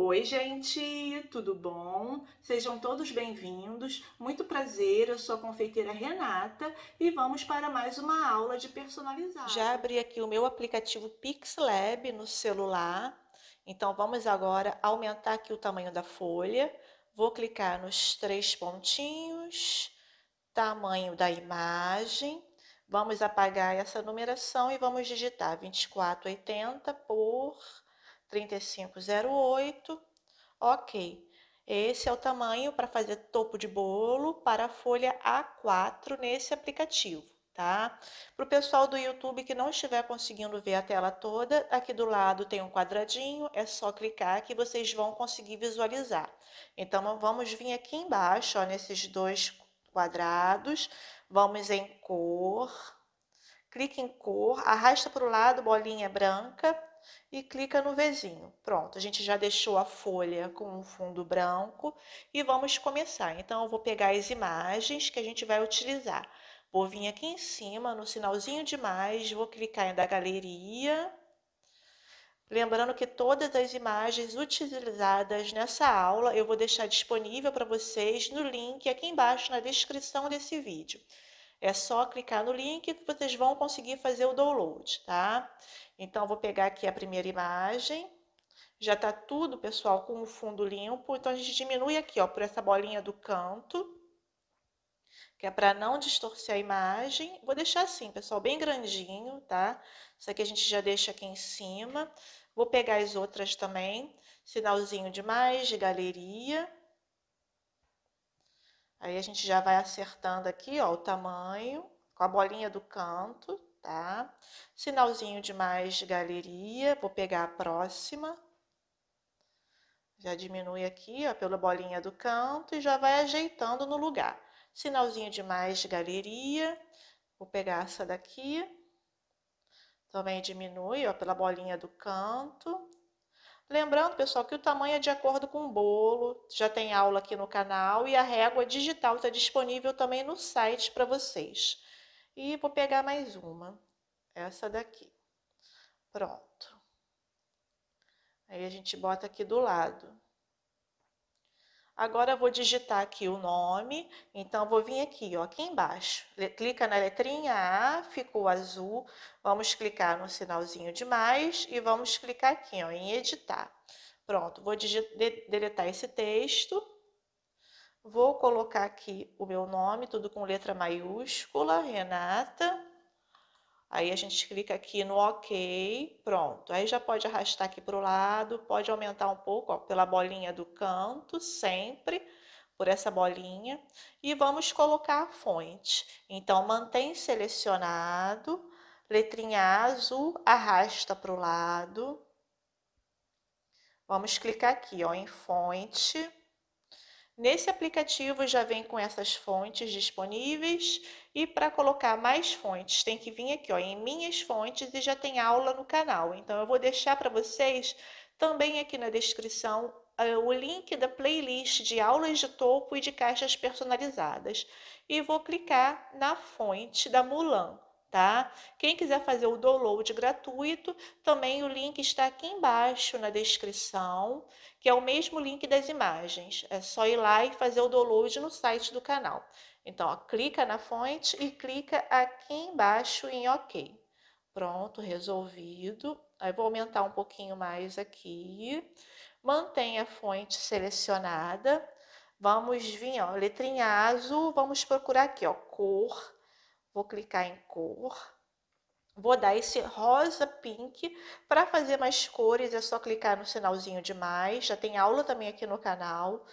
Oi, gente, tudo bom? Sejam todos bem-vindos. Muito prazer, eu sou a confeiteira Renata e vamos para mais uma aula de personalizado. Já abri aqui o meu aplicativo PixLab no celular. Então vamos agora aumentar aqui o tamanho da folha. Vou clicar nos três pontinhos, tamanho da imagem. Vamos apagar essa numeração e vamos digitar 2480 por 3508. Ok. Esse é o tamanho para fazer topo de bolo para a folha A4 nesse aplicativo, tá? Para o pessoal do YouTube que não estiver conseguindo ver a tela toda, aqui do lado tem um quadradinho, é só clicar que vocês vão conseguir visualizar. Então, vamos vir aqui embaixo, ó, nesses dois quadrados, vamos em cor, clique em cor, arrasta para o lado, bolinha branca, e clica no Vzinho. Pronto, a gente já deixou a folha com um fundo branco e vamos começar. Então, eu vou pegar as imagens que a gente vai utilizar. Vou vir aqui em cima, no sinalzinho de mais, vou clicar em da galeria. Lembrando que todas as imagens utilizadas nessa aula eu vou deixar disponível para vocês no link aqui embaixo na descrição desse vídeo. É só clicar no link que vocês vão conseguir fazer o download, tá? Então, vou pegar aqui a primeira imagem. Já tá tudo, pessoal, com o fundo limpo. Então, a gente diminui aqui, ó, por essa bolinha do canto, que é para não distorcer a imagem. Vou deixar assim, pessoal, bem grandinho, tá? Isso aqui a gente já deixa aqui em cima. Vou pegar as outras também. Sinalzinho de mais, de galeria. Aí a gente já vai acertando aqui, ó, o tamanho com a bolinha do canto, tá? Sinalzinho de mais galeria, vou pegar a próxima. Já diminui aqui, ó, pela bolinha do canto e já vai ajeitando no lugar. Sinalzinho de mais galeria, vou pegar essa daqui. Também diminui, ó, pela bolinha do canto Lembrando, pessoal, que o tamanho é de acordo com o bolo, já tem aula aqui no canal e a régua digital está disponível também no site para vocês. E vou pegar mais uma, essa daqui. Pronto. Aí a gente bota aqui do lado. Agora vou digitar aqui o nome, então vou vir aqui, ó, aqui embaixo. Clica na letrinha A, ficou azul. Vamos clicar no sinalzinho de mais e vamos clicar aqui, ó, em editar. Pronto, vou deletar esse texto. Vou colocar aqui o meu nome, tudo com letra maiúscula, Renata. Aí a gente clica aqui no OK, pronto. Aí já pode arrastar aqui para o lado, pode aumentar um pouco ó, pela bolinha do canto, sempre por essa bolinha. E vamos colocar a fonte. Então, mantém selecionado, letrinha azul, arrasta para o lado. Vamos clicar aqui ó, em fonte. Nesse aplicativo já vem com essas fontes disponíveis e para colocar mais fontes tem que vir aqui ó, em minhas fontes e já tem aula no canal. Então eu vou deixar para vocês também aqui na descrição eh, o link da playlist de aulas de topo e de caixas personalizadas e vou clicar na fonte da Mulan tá? Quem quiser fazer o download gratuito, também o link está aqui embaixo na descrição, que é o mesmo link das imagens. É só ir lá e fazer o download no site do canal. Então, ó, clica na fonte e clica aqui embaixo em OK. Pronto, resolvido. Aí vou aumentar um pouquinho mais aqui. Mantenha a fonte selecionada. Vamos vir, ó, letrinha azul, vamos procurar aqui, ó, cor Vou clicar em cor. Vou dar esse rosa pink. Para fazer mais cores, é só clicar no sinalzinho de mais. Já tem aula também aqui no canal.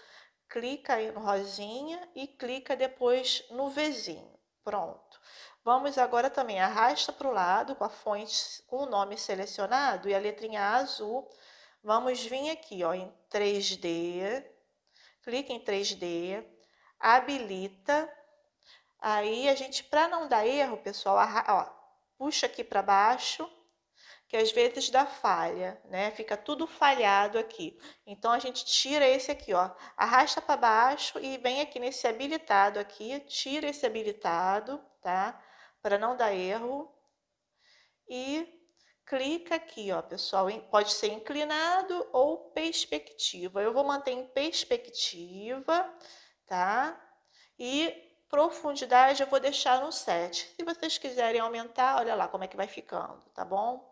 Clica aí no rosinha e clica depois no Vzinho. Pronto. Vamos agora também, arrasta para o lado com a fonte, com o nome selecionado e a letrinha azul. Vamos vir aqui ó, em 3D, clica em 3D, habilita Aí a gente, para não dar erro, pessoal, ó, puxa aqui para baixo, que às vezes dá falha, né? Fica tudo falhado aqui. Então a gente tira esse aqui, ó, arrasta para baixo e vem aqui nesse habilitado aqui, tira esse habilitado, tá? Para não dar erro. E clica aqui, ó, pessoal, pode ser inclinado ou perspectiva. Eu vou manter em perspectiva, tá? E profundidade eu vou deixar no 7. Se vocês quiserem aumentar, olha lá como é que vai ficando, tá bom?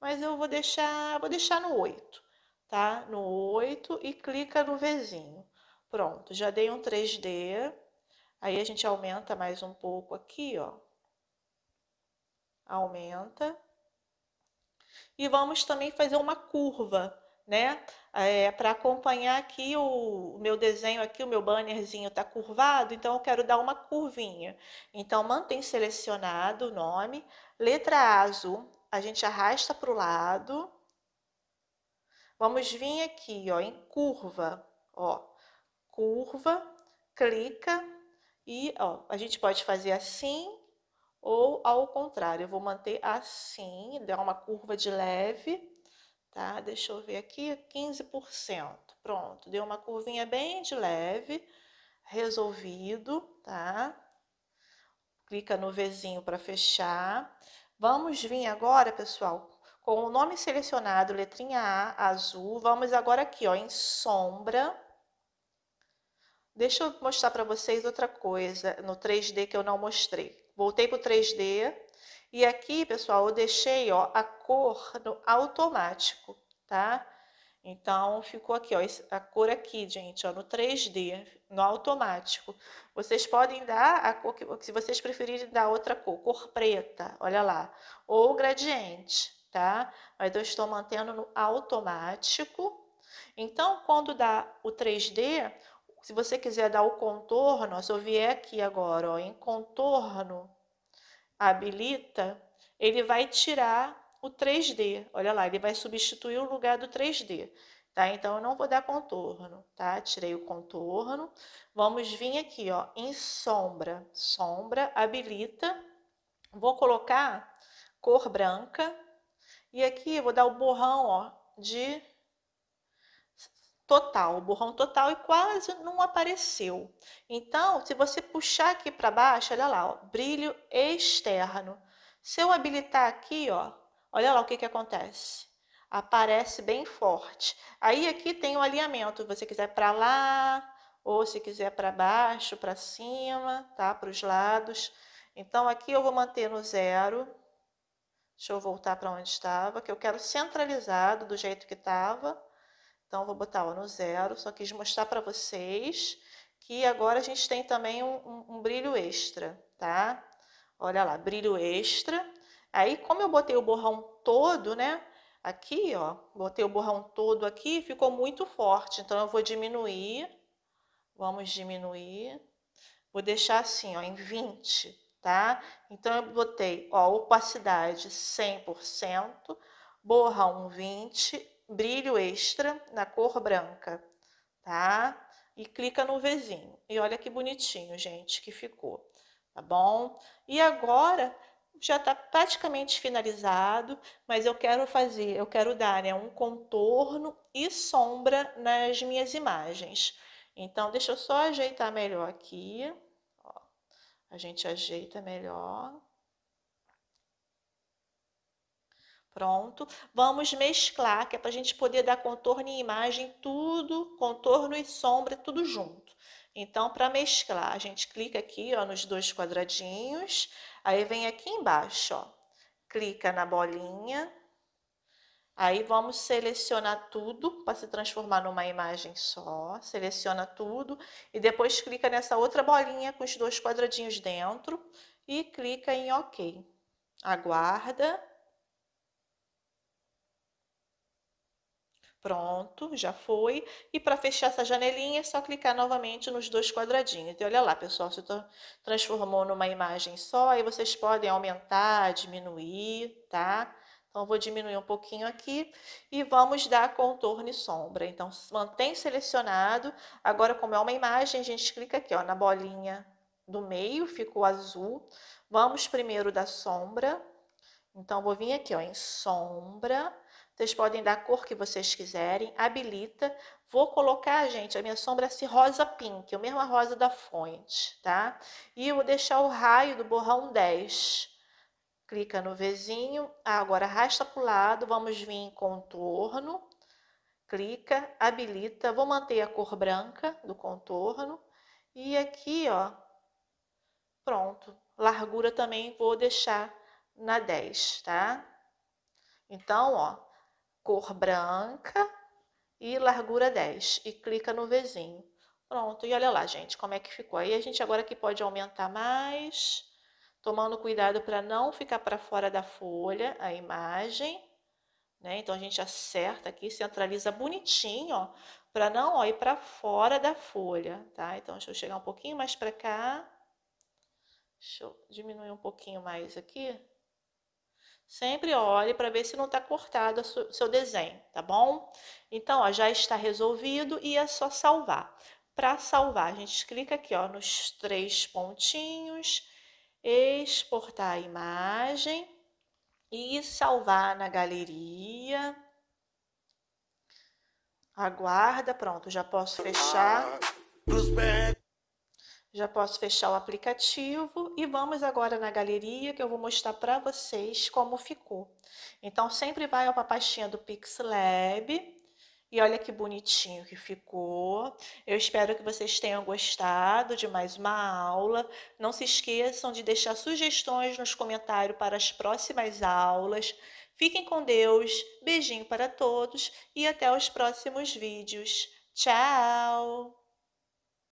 Mas eu vou deixar, vou deixar no 8, tá? No 8 e clica no Vzinho. Pronto, já dei um 3D. Aí a gente aumenta mais um pouco aqui, ó. Aumenta. E vamos também fazer uma curva né? É, para acompanhar aqui o, o, meu desenho aqui, o meu bannerzinho está curvado, então eu quero dar uma curvinha. Então, mantém selecionado o nome, letra azul, a gente arrasta para o lado. Vamos vir aqui, ó, em curva, ó, curva, clica e, ó, a gente pode fazer assim ou ao contrário. Eu vou manter assim, dar uma curva de leve tá? Deixa eu ver aqui, 15%. Pronto, deu uma curvinha bem de leve, resolvido, tá? Clica no Vzinho para fechar. Vamos vir agora, pessoal, com o nome selecionado, letrinha A, azul. Vamos agora aqui, ó, em sombra. Deixa eu mostrar para vocês outra coisa no 3D que eu não mostrei. Voltei para o 3D, e aqui, pessoal, eu deixei ó, a cor no automático, tá? Então, ficou aqui, ó, a cor aqui, gente, ó, no 3D, no automático. Vocês podem dar a cor, que, se vocês preferirem dar outra cor, cor preta, olha lá, ou gradiente, tá? Mas eu estou mantendo no automático. Então, quando dá o 3D, se você quiser dar o contorno, ó, se eu vier aqui agora, ó, em contorno, habilita, ele vai tirar o 3D. Olha lá, ele vai substituir o lugar do 3D. Tá? Então, eu não vou dar contorno, tá? Tirei o contorno. Vamos vir aqui, ó, em sombra. Sombra, habilita. Vou colocar cor branca. E aqui, vou dar o borrão, ó, de total, o borrão total e quase não apareceu. Então, se você puxar aqui para baixo, olha lá, ó, brilho externo. Se eu habilitar aqui, ó, olha lá o que, que acontece. Aparece bem forte. Aí aqui tem o alinhamento, se você quiser para lá, ou se quiser para baixo, para cima, tá? Para os lados. Então, aqui eu vou manter no zero. Deixa eu voltar para onde estava, que eu quero centralizado do jeito que estava. Então, vou botar ó, no zero. Só quis mostrar para vocês que agora a gente tem também um, um, um brilho extra, tá? Olha lá, brilho extra. Aí, como eu botei o borrão todo, né? Aqui, ó, botei o borrão todo aqui, ficou muito forte. Então, eu vou diminuir. Vamos diminuir. Vou deixar assim, ó, em 20, tá? Então, eu botei, ó, opacidade 100%, borrão 20, brilho extra na cor branca, tá? E clica no Vzinho. E olha que bonitinho, gente, que ficou, tá bom? E agora já está praticamente finalizado, mas eu quero fazer, eu quero dar né, um contorno e sombra nas minhas imagens. Então, deixa eu só ajeitar melhor aqui. Ó, a gente ajeita melhor. Pronto. Vamos mesclar, que é para a gente poder dar contorno e imagem, tudo, contorno e sombra, tudo junto. Então, para mesclar, a gente clica aqui ó, nos dois quadradinhos, aí vem aqui embaixo, ó, clica na bolinha, aí vamos selecionar tudo para se transformar numa imagem só, seleciona tudo e depois clica nessa outra bolinha com os dois quadradinhos dentro e clica em OK. Aguarda. Pronto, já foi. E para fechar essa janelinha, é só clicar novamente nos dois quadradinhos. E olha lá, pessoal, se transformou numa imagem só, aí vocês podem aumentar, diminuir, tá? Então, vou diminuir um pouquinho aqui e vamos dar contorno e sombra. Então, mantém selecionado. Agora, como é uma imagem, a gente clica aqui ó, na bolinha do meio, ficou azul. Vamos primeiro da sombra. Então, vou vir aqui ó, em sombra vocês podem dar a cor que vocês quiserem, habilita. Vou colocar, gente, a minha sombra esse é assim, rosa pink, o mesmo rosa da fonte, tá? E eu vou deixar o raio do borrão 10. Clica no Vzinho, ah, agora arrasta para o lado, vamos vir em contorno, clica, habilita, vou manter a cor branca do contorno. E aqui, ó, pronto. Largura também vou deixar na 10, tá? Então, ó, cor branca e largura 10 e clica no Vzinho. Pronto, e olha lá, gente, como é que ficou. Aí a gente agora aqui pode aumentar mais, tomando cuidado para não ficar para fora da folha a imagem. Né? Então a gente acerta aqui, centraliza bonitinho, ó, para não ó, ir para fora da folha, tá? Então deixa eu chegar um pouquinho mais para cá. Deixa eu diminuir um pouquinho mais aqui. Sempre olhe para ver se não está cortado o seu desenho, tá bom? Então, ó, já está resolvido e é só salvar. Para salvar, a gente clica aqui ó, nos três pontinhos, exportar a imagem e salvar na galeria. Aguarda, pronto, já posso fechar. Ah, já posso fechar o aplicativo e vamos agora na galeria que eu vou mostrar para vocês como ficou. Então, sempre vai para a pastinha do PixLab e olha que bonitinho que ficou. Eu espero que vocês tenham gostado de mais uma aula. Não se esqueçam de deixar sugestões nos comentários para as próximas aulas. Fiquem com Deus, beijinho para todos e até os próximos vídeos. Tchau!